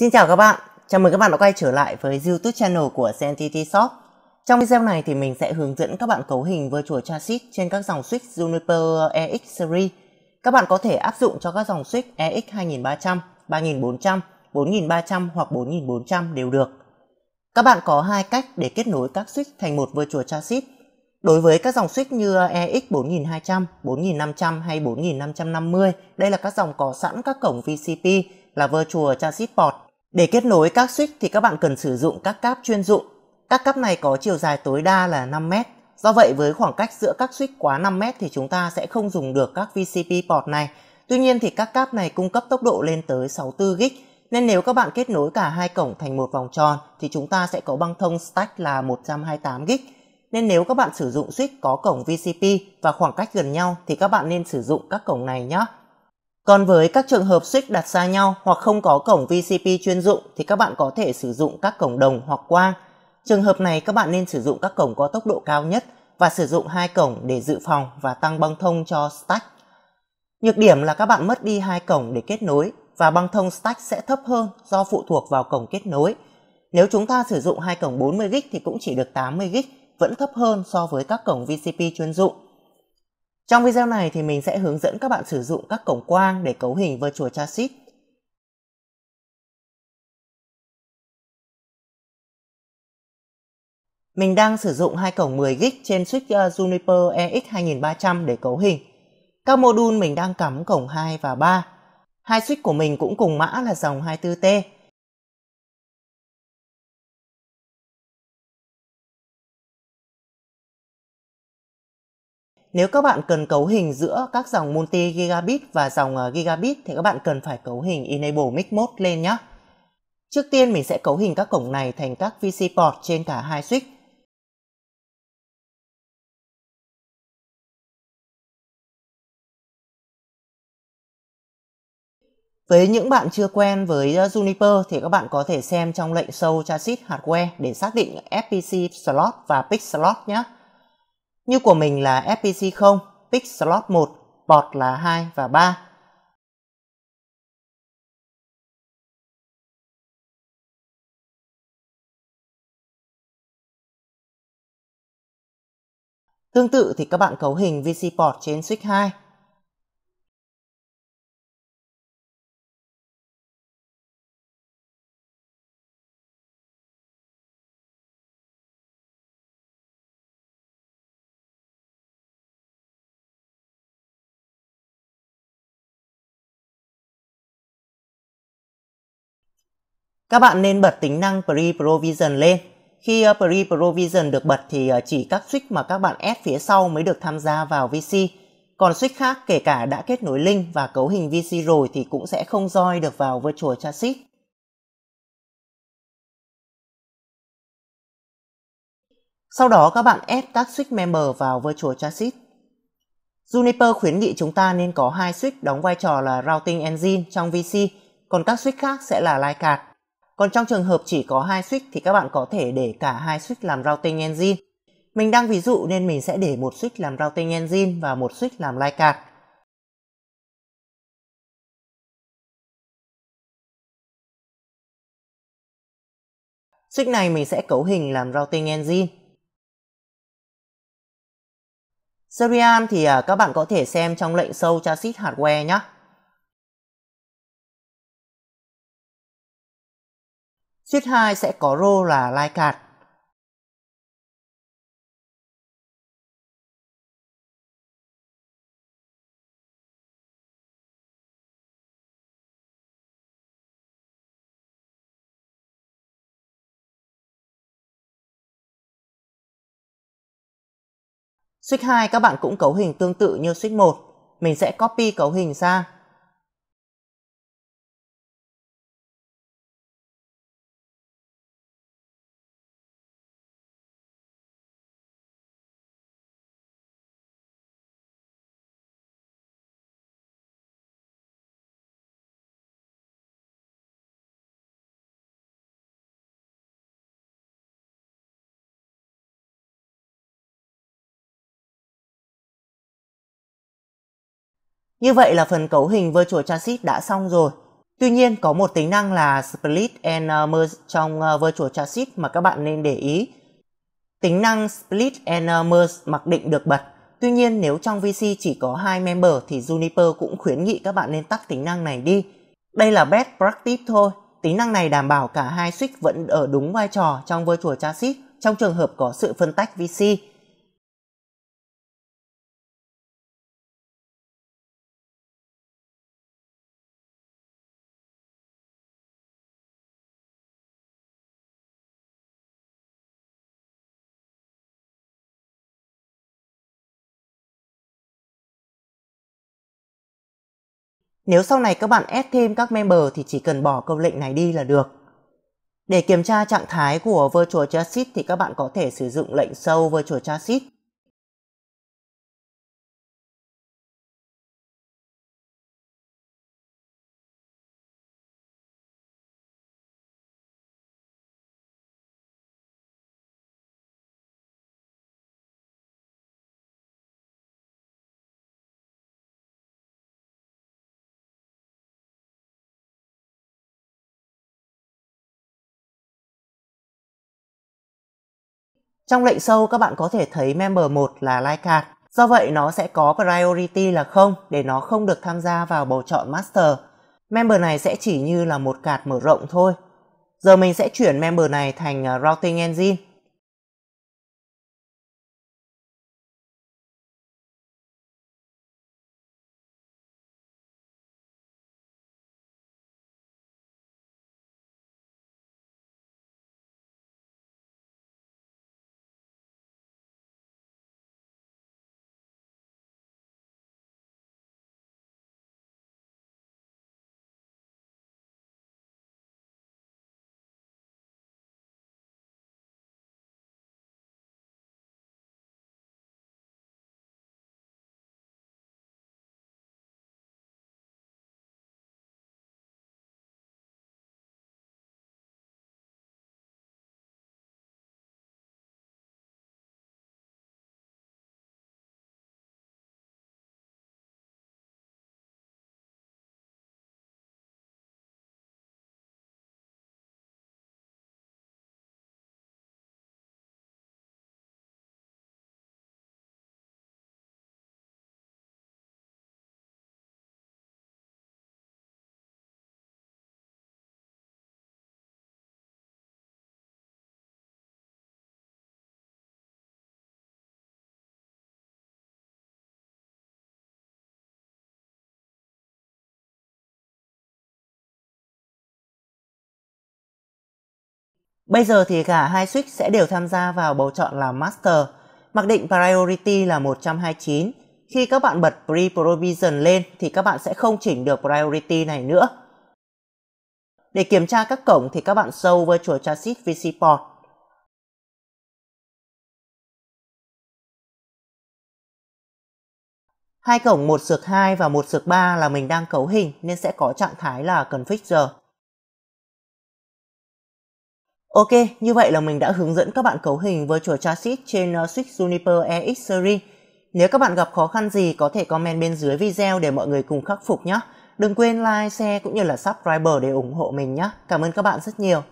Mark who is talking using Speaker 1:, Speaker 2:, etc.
Speaker 1: Xin chào các bạn, chào mừng các bạn đã quay trở lại với YouTube channel của CNTT Shop. Trong video này thì mình sẽ hướng dẫn các bạn cấu hình Virtual Transit trên các dòng switch Juniper EX series. Các bạn có thể áp dụng cho các dòng switch EX 2300, 3400, 4300 hoặc 4400 đều được. Các bạn có hai cách để kết nối các switch thành một Virtual Transit. Đối với các dòng switch như EX 4200, 4500 hay 4550, đây là các dòng có sẵn các cổng VCP là Virtual Transit Port. Để kết nối các switch thì các bạn cần sử dụng các cáp chuyên dụng. Các cáp này có chiều dài tối đa là 5 m Do vậy với khoảng cách giữa các switch quá 5 m thì chúng ta sẽ không dùng được các VCP port này. Tuy nhiên thì các cáp này cung cấp tốc độ lên tới 64 g nên nếu các bạn kết nối cả hai cổng thành một vòng tròn thì chúng ta sẽ có băng thông stack là 128 g Nên nếu các bạn sử dụng switch có cổng VCP và khoảng cách gần nhau thì các bạn nên sử dụng các cổng này nhé. Còn với các trường hợp switch đặt xa nhau hoặc không có cổng VCP chuyên dụng thì các bạn có thể sử dụng các cổng đồng hoặc quang. Trường hợp này các bạn nên sử dụng các cổng có tốc độ cao nhất và sử dụng hai cổng để dự phòng và tăng băng thông cho stack. Nhược điểm là các bạn mất đi hai cổng để kết nối và băng thông stack sẽ thấp hơn do phụ thuộc vào cổng kết nối. Nếu chúng ta sử dụng hai cổng 40 g thì cũng chỉ được 80 g vẫn thấp hơn so với các cổng VCP chuyên dụng. Trong video này thì mình sẽ hướng dẫn các bạn sử dụng các cổng quang để cấu hình virtual chassis. Mình đang sử dụng hai cổng 10 g trên switch ờ, Juniper EX2300 để cấu hình. Các module mình đang cắm cổng 2 và 3. Hai switch của mình cũng cùng mã là dòng 24T Nếu các bạn cần cấu hình giữa các dòng multi gigabit và dòng ờ, gigabit thì các bạn cần phải cấu hình enable mic mode lên nhé. Trước tiên mình sẽ cấu hình các cổng này thành các VC port trên cả hai switch. Với những bạn chưa quen với ờ, Juniper thì các bạn có thể xem trong lệnh show chassis hardware để xác định FPC slot và PIC slot nhé. Như của mình là FPC 0, pick slot 1,
Speaker 2: port là 2 và 3. Tương tự thì các bạn cấu hình VC port trên switch 2
Speaker 1: Các bạn nên bật tính năng Pre-Provision lên. Khi ờ, Pre-Provision được bật thì ờ, chỉ các switch mà các bạn ép phía sau mới được tham gia vào VC. Còn switch khác kể cả đã kết nối link và cấu hình VC rồi thì cũng sẽ không join được vào Virtual Chassis. Sau đó các bạn ép các switch member vào Virtual Chassis. Juniper khuyến nghị chúng ta nên có hai switch đóng vai trò là Routing Engine trong VC, còn các switch khác sẽ là Lightcard. Còn trong trường hợp chỉ có hai switch thì các bạn có thể để cả hai switch làm routing engine. Mình đang ví dụ nên mình sẽ để một switch làm routing engine và một switch làm lai card.
Speaker 2: Switch này mình sẽ cấu hình làm routing engine. Serial thì à, các bạn có thể xem trong lệnh sâu chassis hardware nhé. sheet 2 sẽ có row là lai cạt. Switch 2 các bạn cũng cấu hình tương tự như Switch 1. Mình sẽ copy cấu hình sang
Speaker 1: Như vậy là phần cấu hình Virtual Transit đã xong rồi. Tuy nhiên có một tính năng là Split and uh, Merge trong uh, Virtual Transit mà các bạn nên để ý. Tính năng Split and uh, Merge mặc định được bật. Tuy nhiên nếu trong VC chỉ có hai member thì Juniper cũng khuyến nghị các bạn nên tắt tính năng này đi. Đây là best practice thôi. Tính năng này đảm bảo cả hai switch vẫn ở đúng vai trò trong Virtual Transit trong trường hợp có sự phân tách VC. Nếu sau này các bạn add thêm các member thì chỉ cần bỏ câu lệnh này đi là được. Để kiểm tra trạng thái của Virtual Chassis thì các bạn có thể sử dụng lệnh
Speaker 2: show Virtual Chassis Trong lệnh sâu
Speaker 1: các bạn có thể thấy member 1 là like card. Do vậy nó sẽ có priority là không để nó không được tham gia vào bầu chọn master. Member này sẽ chỉ như là một card mở rộng thôi. Giờ mình sẽ chuyển member này thành ờ, routing engine Bây giờ thì cả hai switch sẽ đều tham gia vào bầu chọn là Master. Mặc định Priority là 129. Khi các bạn bật Pre-Provision lên thì các bạn sẽ không chỉnh được Priority này nữa. Để kiểm tra các cổng thì các bạn sâu Virtual Chassis VC Port.
Speaker 2: Hai cổng 1 sược 2
Speaker 1: và 1 sược 3 là mình đang cấu hình nên sẽ có trạng thái là Configure. Ok, như vậy là mình đã hướng dẫn các bạn cấu hình Virtual Chassis trên ờ, Switch Juniper EX Series. Nếu các bạn gặp khó khăn gì có thể comment bên dưới video để mọi người cùng khắc phục nhé. Đừng quên like, share cũng như là subscribe để ủng hộ mình nhé. Cảm ơn
Speaker 2: các bạn rất nhiều.